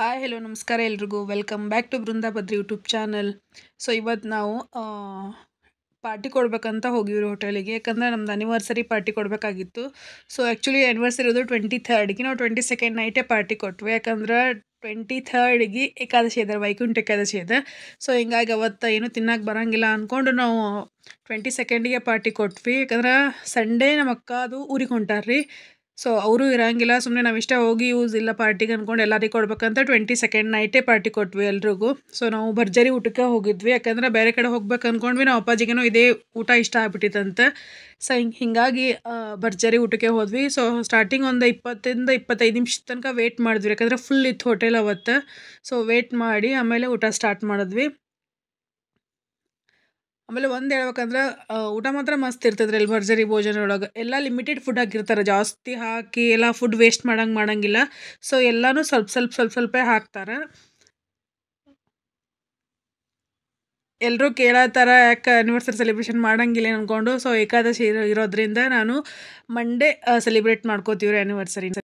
hi hello ನಮಸ್ಕಾರ ಎಲ್ರಿಗೂ welcome back to Brindabhadri YouTube channel so ಇವತ್ತು ನಾವು ಪಾರ್ಟಿ ಕೊಡಬೇಕಂತ ಹೋಗಿವ್ರಿ ಹೋಟೆಲಿಗೆ ಯಾಕಂದರೆ ನಮ್ದು ಅನಿವರ್ಸರಿ ಪಾರ್ಟಿ ಕೊಡಬೇಕಾಗಿತ್ತು ಸೊ ಆ್ಯಕ್ಚುಲಿ ಆ್ಯನಿವರ್ಸರಿ ಅದು ಟ್ವೆಂಟಿ ಥರ್ಡ್ಗೆ ನಾವು ಟ್ವೆಂಟಿ ಸೆಕೆಂಡ್ ನೈಟೇ ಪಾರ್ಟಿ ಕೊಟ್ವಿ ಯಾಕಂದ್ರೆ ಟ್ವೆಂಟಿ ಥರ್ಡ್ಗೆ ಏಕಾದಶಿ ಇದ್ದಾರೆ ವೈಕುಂಠ ಏಕಾದಶಿ ಇದೆ ಸೊ ಹಿಂಗಾಗಿ ಅವತ್ತು ಏನು ತಿನ್ನಕ್ಕೆ ಬರೋಂಗಿಲ್ಲ ಅಂದ್ಕೊಂಡು ನಾವು ಟ್ವೆಂಟಿ ಸೆಕೆಂಡಿಗೆ ಪಾರ್ಟಿ ಕೊಟ್ವಿ ಯಾಕಂದ್ರೆ ಸಂಡೇ ನಮ್ಮ ಅಕ್ಕ ಅದು ಊರಿಗೆ ಹೊಂಟಾರ್ರಿ ಸೊ ಅವರು ಇರೋಂಗಿಲ್ಲ ಸುಮ್ಮನೆ ನಾವು ಇಷ್ಟ ಹೋಗಿ ಯೂಸ್ ಇಲ್ಲ ಪಾರ್ಟಿಗೆ ಅಂದ್ಕೊಂಡು ಎಲ್ಲರಿಗೆ ಕೊಡ್ಬೇಕಂತ ಟ್ವೆಂಟಿ ಸೆಕೆಂಡ್ ನೈಟೇ ಪಾರ್ಟಿ ಕೊಟ್ವಿ ಎಲ್ರಿಗೂ ಸೊ ನಾವು ಭರ್ಜರಿ ಊಟಕ್ಕೆ ಹೋಗಿದ್ವಿ ಯಾಕಂದ್ರೆ ಬೇರೆ ಕಡೆ ಹೋಗ್ಬೇಕು ಅಂದ್ಕೊಂಡ್ವಿ ನಾವು ಅಪ್ಪಾಜಿಗೇನೋ ಇದೇ ಊಟ ಇಷ್ಟ ಆಗ್ಬಿಟ್ಟಿತ್ತಂತೆ ಸೊ ಹಿಂಗೆ ಹಿಂಗಾಗಿ ಭರ್ಜರಿ ಊಟಕ್ಕೆ ಹೋದ್ವಿ ಸೊ ಸ್ಟಾರ್ಟಿಂಗ್ ಒಂದು ಇಪ್ಪತ್ತಿಂದ ಇಪ್ಪತ್ತೈದು ನಿಮಿಷದ ತನಕ ವೇಟ್ ಮಾಡಿದ್ವಿ ಯಾಕಂದರೆ ಫುಲ್ ಇತ್ತು ಹೋಟೆಲ್ ಅವತ್ತು ಸೊ ವೇಟ್ ಮಾಡಿ ಆಮೇಲೆ ಊಟ ಸ್ಟಾರ್ಟ್ ಮಾಡಿದ್ವಿ ಆಮೇಲೆ ಒಂದು ಹೇಳ್ಬೇಕಂದ್ರೆ ಊಟ ಮಾತ್ರ ಮಸ್ತ್ ಇರ್ತದ್ರಿ ರೀ ಭರ್ಜರಿ ಭೋಜನ ಒಳಗೆ ಎಲ್ಲ ಲಿಮಿಟೆಡ್ ಫುಡ್ ಹಾಕಿರ್ತಾರೆ ಜಾಸ್ತಿ ಹಾಕಿ ಎಲ್ಲ ಫುಡ್ ವೇಸ್ಟ್ ಮಾಡಂಗೆ ಮಾಡಂಗಿಲ್ಲ ಸೊ ಎಲ್ಲನೂ ಸ್ವಲ್ಪ ಸ್ವಲ್ಪ ಸ್ವಲ್ಪ ಸ್ವಲ್ಪ ಹಾಕ್ತಾರೆ ಎಲ್ಲರೂ ಥರ ಯಾಕೆ ಆ್ಯನಿವರ್ಸರಿ ಸೆಲೆಬ್ರೇಷನ್ ಮಾಡಂಗಿಲ್ಲ ಅಂದ್ಕೊಂಡು ಸೊ ಏಕಾದಶಿ ಇರೋದ್ರಿಂದ ನಾನು ಮಂಡೇ ಸೆಲೆಬ್ರೇಟ್ ಮಾಡ್ಕೋತೀವಿ ರೀ ಆ್ಯನಿವರ್ಸರಿ